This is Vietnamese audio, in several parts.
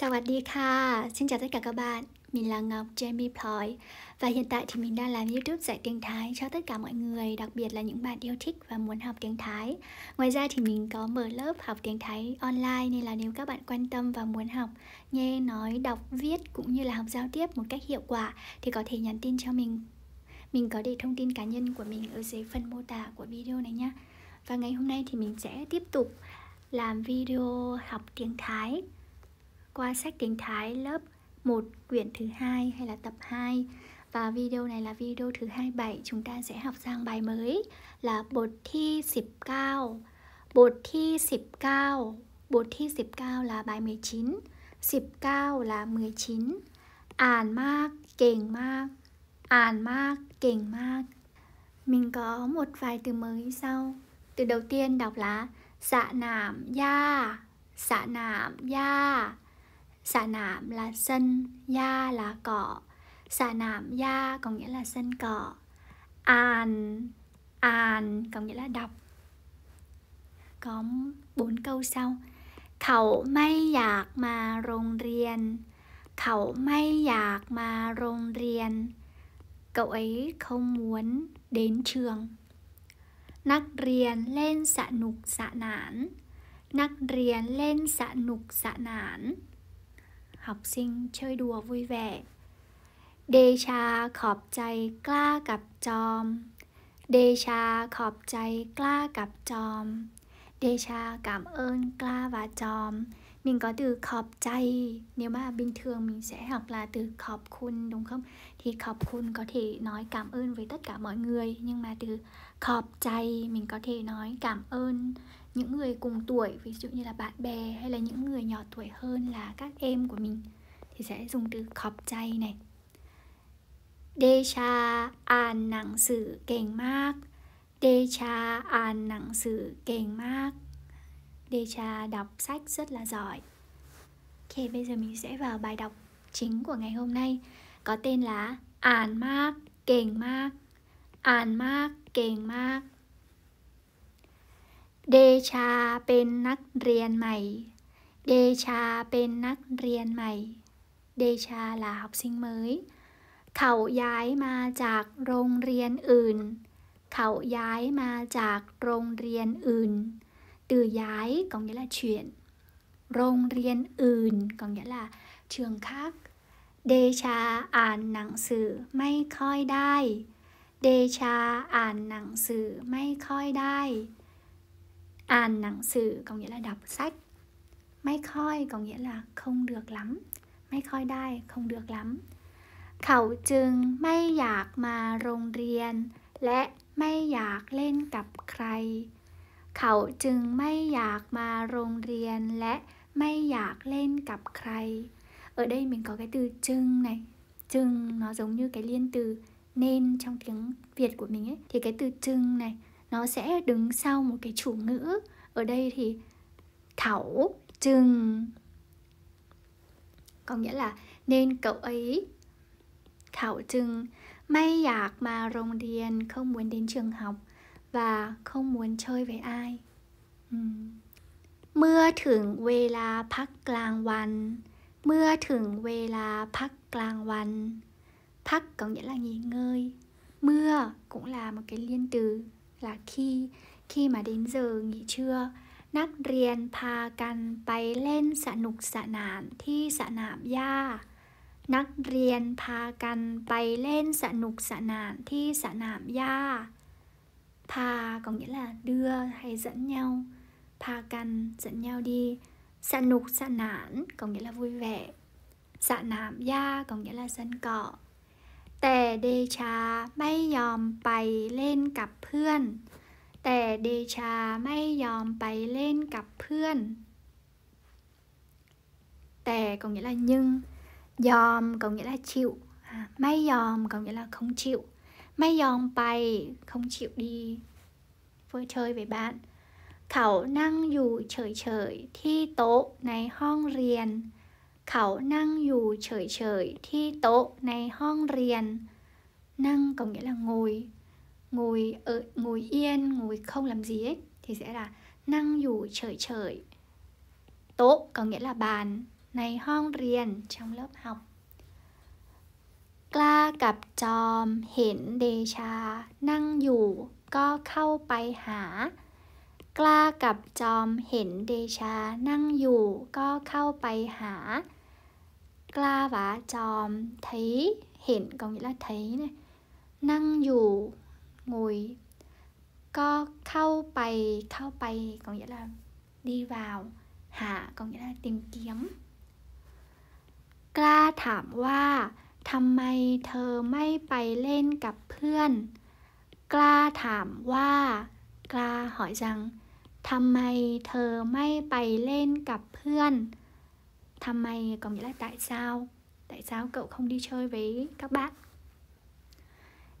Chào bạn đi kha, xin chào tất cả các bạn Mình là Ngọc Jamie Ploy Và hiện tại thì mình đang làm Youtube dạy tiếng Thái cho tất cả mọi người Đặc biệt là những bạn yêu thích và muốn học tiếng Thái Ngoài ra thì mình có mở lớp học tiếng Thái online Nên là nếu các bạn quan tâm và muốn học nghe, nói, đọc, viết Cũng như là học giao tiếp một cách hiệu quả Thì có thể nhắn tin cho mình Mình có để thông tin cá nhân của mình ở dưới phần mô tả của video này nhé Và ngày hôm nay thì mình sẽ tiếp tục làm video học tiếng Thái qua sách tiếng Thái lớp 1 quyển thứ hai hay là tập 2 và video này là video thứ 27 chúng ta sẽ học sang bài mới là bột thi xịp cao bột thi xịp cao bột thi xịp cao là bài 19 xịp cao là 19 ản mác kềnh mác ản mác kềnh mác mình có một vài từ mới sau từ đầu tiên đọc là dạ nảm da dạ nảm da xà nạm là sân da là cỏ xà nạm da có nghĩa là sân cỏ an an có nghĩa là đọc có bốn câu sau khẩu may giạc mà rồng riền khẩu may giạc mà rồng riền cậu ấy không muốn đến trường Nắc riền lên xạ nục xạ nản Nắc riền lên xạ nục xạ nản học sinh chơi đùa vui vẻ. Đề cha khọp chạy cla cặp tròm. Đề cha khọp chạy cla cặp tròm. Đề cha cảm ơn cla và tròm. mình có từ khọp chay nếu mà bình thường mình sẽ học là từ khọp khun đúng không thì khọp khun có thể nói cảm ơn với tất cả mọi người nhưng mà từ khọp chay mình có thể nói cảm ơn những người cùng tuổi ví dụ như là bạn bè hay là những người nhỏ tuổi hơn là các em của mình thì sẽ dùng từ khọp chay này Đê cha an à nặng sự kèn mát Đê cha an à nặng sự kèn mát Đê Cha đọc sách rất là giỏi Ok, bây giờ mình sẽ vào bài đọc chính của ngày hôm nay Có tên là Ản mác, kềnh mác Ản mác, kềnh mác Decha bên nắc riêng mày Decha bên nắc riêng mày Decha là học sinh mới เขาย้ายมาจากโรงเรียนอื่นเขาย้ายมาจากโรงเรียนอื่น từ ย้าย có nghĩa là c h u y n โรงเรียนอื่น có nghĩa là trường khác เดชาอ่านหนังสือไม่ค่อยได้ เดชาอ่านหนังสือไม่ค่อยได้ อ่านหนังสือ có nghĩa là đọc sách ไม่ค่อย có nghĩa là không được lắm ไม่ค่อยได้ คงเดือกล้ l ắ เขาจึงไม่อยากมาโรงเรียน และไม่อยากเล่นกับใครเขาจึงไม่อยากมาโรงเรียนและไม่อยากเล่นกับใคร đây mình có cái từ chừng này chừng nó giống như cái liên từ nên trong tiếng Việt của mình ấy thì cái từ chừng này nó sẽ đứng sau một cái chủ ngữ ở đây thì thảo chừng có nghĩa là nên cậu ấy thảo chừng may giặc mà rồng điền không muốn đến trường học và không muốn chơi với ai เมื่อถึงเวลาพักกลางวัน เมื่อถึงเวลาพักกลางวัน พัก có nghĩa l ง n g ยเ ngơi mưa cũng là một cái liên từ là khi khi mà đến giờ nghỉ trưa นักเรียนพากันไปเล่นสนุกสนานที่สนามหญ้านักเรียนพากันไปเล่นสนุกสนานที่สนามหญ้า Pa có nghĩa là đưa hay dẫn nhau Pa căn dẫn nhau đi Xạ nục xạ nản có nghĩa là vui vẻ Xạ nạm ya có nghĩa là sân cỏ Tè đê trà may yòm bày lên cặp เพื่อน แต่เดชาไม่ยอมไปเล่นกับเพื่อนแต่ có nghĩa là nhưng yom có nghĩa là chịu à, may yom có nghĩa là không chịu ไม่ยอมไป không chịu đi vui chơi với bạn เขานั่งอยู่เฉยๆที่โต๊ะในห้องเรียนเขานั่งอยู่เฉยๆที่โต๊ะในห้องเรียนนั่ง có nghĩa là ngồi ngồi ở ngồi yên ngồi không làm gì ấy thì sẽ là năng dù trời trời tốt có nghĩa là bàn này hong riền trong lớp học กล้ากับจอมเห็นเดชา นั่งอยู่ ก็เข้าไปหา กล้ากับจอมเห็นเดชา นั่งอยู่ ก็เข้าไปหา กล้าว่าจอมทีเห็นก็มีละทีเนี่ยนั่งอยู่งุยก็เข้าไป เข้าไป ก็มีละดีวาว หา ก็มีละเติมเกียมกล้าถามว่าทำไมเธอไม่ไปเล่นกับเพื่อน กล้าถามว่า กล้าหอยจัง ทำไมเธอไม่ไปเล่นกับเพื่อน ทำไมก็ม n ล h ĩ a là t ạ ้าแต่เจ้าเก ậ u không đi chơi với các bạn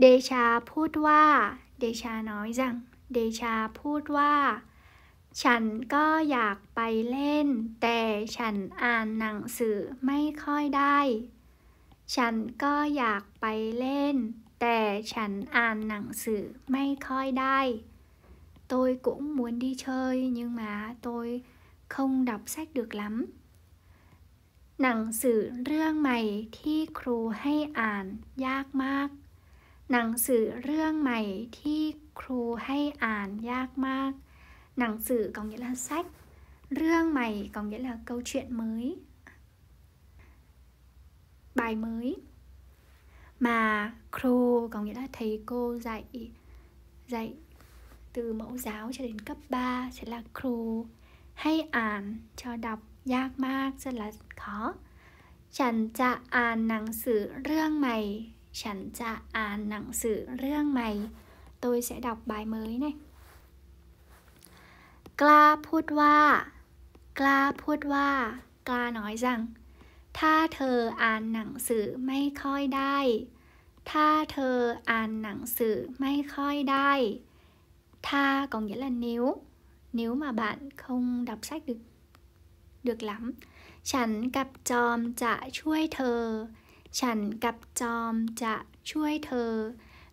เดชาพูดว่าเดชาน้อยจังเดชาพูดว่า ฉันก็อยากไปเล่น แต่ฉันอ่านหนังสือไม่ค่อยได้ฉันก็อยากไปเล่น แต่ฉันอ่านหนังสือไม่ค่อยได้ Tôi cũng muốn đi chơi nhưng mà tôi không đọc sách được lắm. หนังสือ เรื่องใหม่ ที่ ครู ให้อ่าน ยากมาก หนังสือ เรื่องใหม่ ที่ ครู ให้อ่าน ยากมาก หนังสือก ó ง g h ĩ a là s เรื่องใหม่ก ó ง g h ĩ a là câu chuyện mới. bài mới mà cro có nghĩa là thầy cô dạy dạy từ mẫu giáo cho đến cấp 3 sẽ là cro hay án cho đọc giác mạc rất là khó chẳng cha án nặng sự rương mày chẳng cha án nặng sự rương mày tôi sẽ đọc bài mới này กล้าพูดว่ากล้าพูดว่ากล้าน้อยจังถ้าเธออ่านหนังสือไม่ค่อยได้ có nghĩa là nếu nếu mà bạn không đọc sách được được lắm chẳng cặp chòm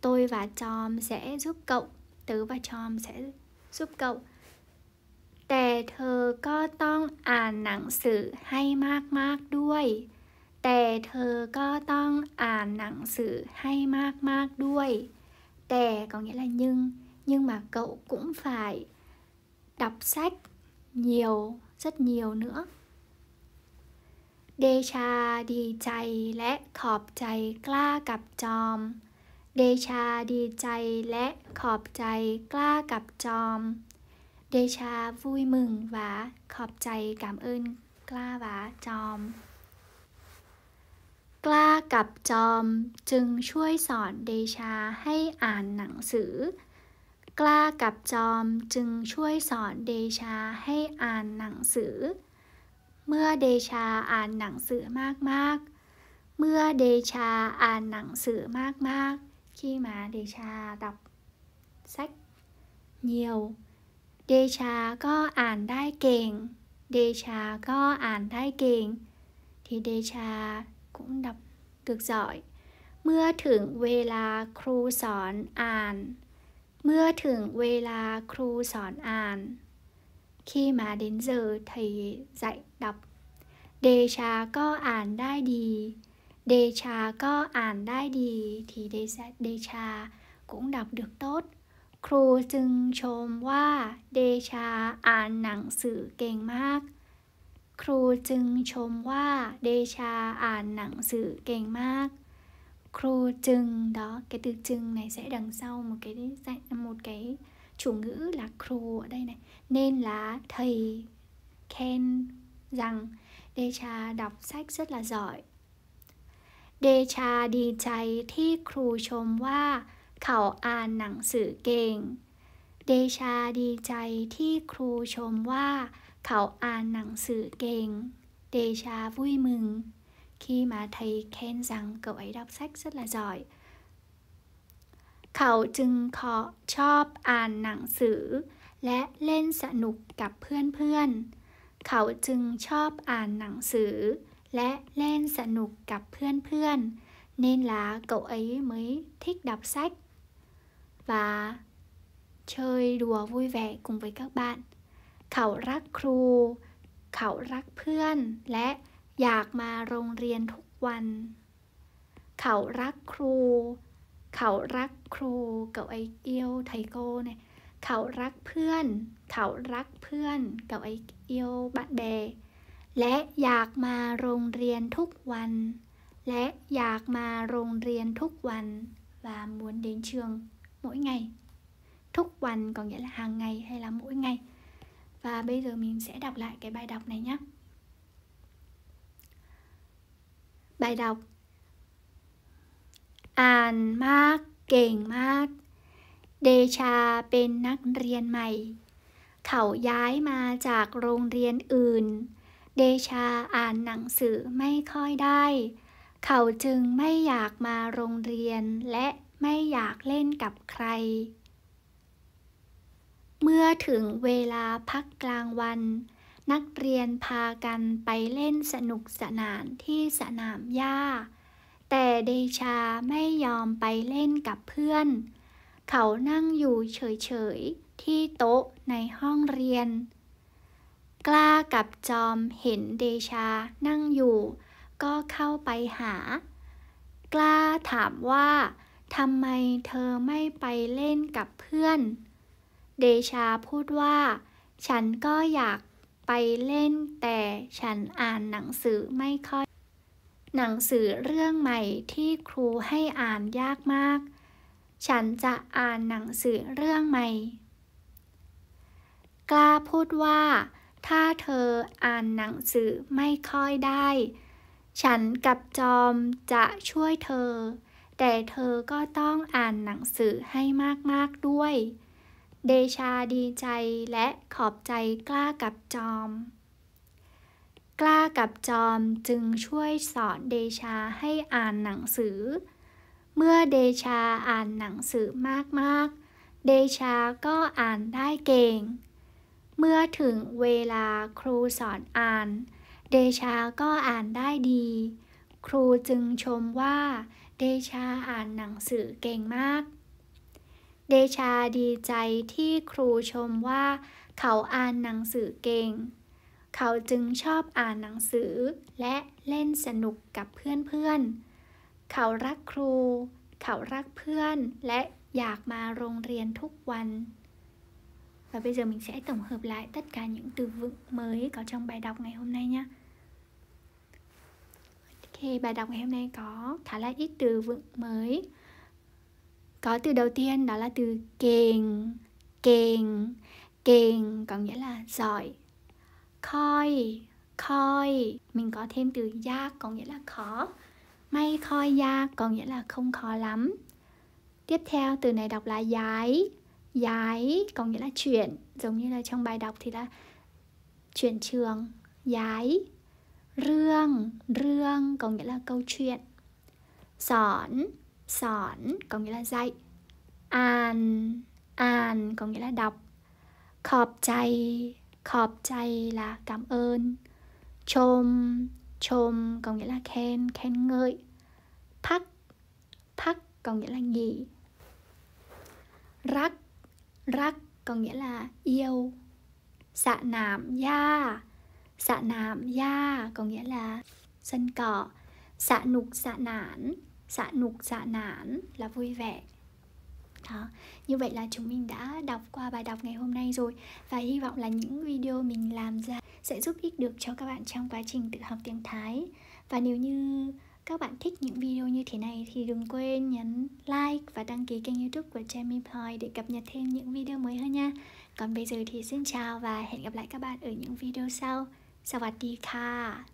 tôi và chòm sẽ giúp cậu tớ và chòm sẽ giúp cậu แต่เธอก็ต้องอ่านหนังสือให้มากๆด้วยแต่เธอก็ต้องอ่านหนังสือให้มากๆด้วย แต่ có nghĩa là nhưng nhưng mà cậu cũng phải đọc sách nhiều rất nhiều nữa เดชาดีใจและขอบใจกล้ากับจอมเดชาดีใจและขอบใจกล้ากับจอมเดชาวุ i ยมึงวาขอบใจกำเอินกล้าวาจอม กล้ากับจอมจึงช่วยสอนเดชาให้อ่านหนังสือ กล้ากับจอมจึงช่วยสอนเดชาให้อ่านหนังสือ เมื่อเดชาอ่านหนังสือมากๆ เมื่อเดชาอ่านหนังสือมากๆขี้ mà d e s h า đọc sách nhiều เดชาก็อ่านได้เก่งเดชาก็อ่านได้เก่ง thì เดชา cũng đọc được giỏi เมื่อถึงเวลาครูสอนอ่านเมื่อถึงเวลาครูสอนอ่าน khi mà đến giờ thầy dạy đọc đề trà co ản đai đi đề trà co ản đai đi thì đề trà cũng đọc được tốt ครูจึงชมว่าเดชาอ่านหนังสือเก่งมาก ครูจึงชมว่าเดชาอ่านหนังสือเก่งมาก ครูจึง đó cái từ chừng này sẽ đằng sau một cái một cái chủ ngữ là cru ở đây này nên là thầy khen rằng Đê cha đọc sách rất là giỏi เดชาดีใจที่ครูชมว่าเขาอ่านหนังสือเก่ง เดชาดีใจที่ครูชมว่า เขาอ่านหนังสือเก่ง เดชาวุ้ยมึงขี่มา thầy ค้น n rằng cậu ấy đọc sách rất là giỏi. เขาจึงขอชอบอ่านหนังสือและเล่นสนุกกับเพื่อนเพื่อนเขาจึงชอบอ่านหนังสือ และเล่นสนุกกับเพื่อนเพื่อนน้นล l เก ậ u ấy m ớ ม t ทิ c ดับ c s ก c h và chơi đùa vui vẻ cùng với các bạn เขารักครู เขารักเพื่อน และอยากมาโรงเรียนทุกวัน เขารักครู เขารักครูกับไอเอียวไทโก้เนี่ยเขารักเพื่อน เขารักเพื่อนกับไอเอียวบัตเบและอยากมาโรงเรียนทุกวัน และอยากมาโรงเรียนทุกวันว่าม ố n đến t r ư ờ n mỗi ngày thúc quần có nghĩa là hàng ngày hay là mỗi ngày và bây giờ mình sẽ đọc lại cái bài đọc này nhé bài đọc อ่านมากเก่งมาก เดชาเป็นนักเรียนใหม่เขาย้ายมาจากโรงเรียนอื่นเดชาอ่านหนังสือไม่ค่อยได้เขาจึงไม่อยากมาโรงเรียนและไม่อยากเล่นกับใคร เมื่อถึงเวลาพักกลางวัน นักเรียนพากันไปเล่นสนุกสนาน ที่สนามหญ้า แต่เดชาไม่ยอมไปเล่นกับเพื่อน เขานั่งอยู่เฉย ๆ ที่โต๊ะในห้องเรียน กล้ากับจอมเห็นเดชานั่งอยู่ ก็เข้าไปหา กล้าถามว่าทำไมเธอไม่ไปเล่นกับเพื่อน เดชาพูดว่า ฉันก็อยากไปเล่นแต่ฉันอ่านหนังสือไม่ค่อย หนังสือเรื่องใหม่ที่ครูให้อ่านยากมาก ฉันจะอ่านหนังสือเรื่องใหม่ กล้าพูดว่า ถ้าเธออ่านหนังสือไม่ค่อยได้ ฉันกับจอมจะช่วยเธอแต่เธอก็ต้องอ่านหนังสือให้มากๆด้วย เดชาดีใจและขอบใจกล้ากับจอม กล้ากับจอมจึงช่วยสอนเดชาให้อ่านหนังสือ เมื่อเดชาอ่านหนังสือมากๆ เดชาก็อ่านได้เก่ง เมื่อถึงเวลาครูสอนอ่าน เดชาก็อ่านได้ดี ครูจึงชมว่าเดชาอ่านหนังสือเก่งมาก เดชาดีใจที่ครูชมว่า เขาอ่านหนังสือเก่ง เขาจึงชอบอ่านหนังสือและเล่นสนุกกับเพื่อนๆ เขารักครู เขารักเพื่อน และอยากมาโรงเรียนทุกวัน Và bây giờ mình sẽ tổng hợp lại tất cả những từ vựng mới có trong bài đọc ngày hôm nay nhé. thì bài đọc ngày hôm nay có khá là ít từ vựng mới có từ đầu tiên đó là từ kèn kèn kèn có nghĩa là giỏi coi coi mình có thêm từ da có nghĩa là khó may coi da có nghĩa là không khó lắm tiếp theo từ này đọc là giái giái có nghĩa là chuyển giống như là trong bài đọc thì là chuyển trường giái Rương, rương có nghĩa là câu chuyện Sỏn, sỏn có nghĩa là dạy An, an có nghĩa là đọc Khọp chay, khọp chay là cảm ơn Chôm, chôm có nghĩa là khen, khen ngợi Pack, pack có nghĩa là nghỉ Rắc, rắc có nghĩa là yêu xạ dạ nảm, da dạ. yeah xạ nám da có nghĩa là sân cỏ xạ nục xạ nản xạ nục xạ nản là vui vẻ đó. Như vậy là chúng mình đã đọc qua bài đọc ngày hôm nay rồi Và hy vọng là những video mình làm ra sẽ giúp ích được cho các bạn trong quá trình tự học tiếng Thái Và nếu như các bạn thích những video như thế này thì đừng quên nhấn like và đăng ký kênh youtube của Jamie Poi để cập nhật thêm những video mới hơn nha Còn bây giờ thì xin chào và hẹn gặp lại các bạn ở những video sau สวัสดีค่ะ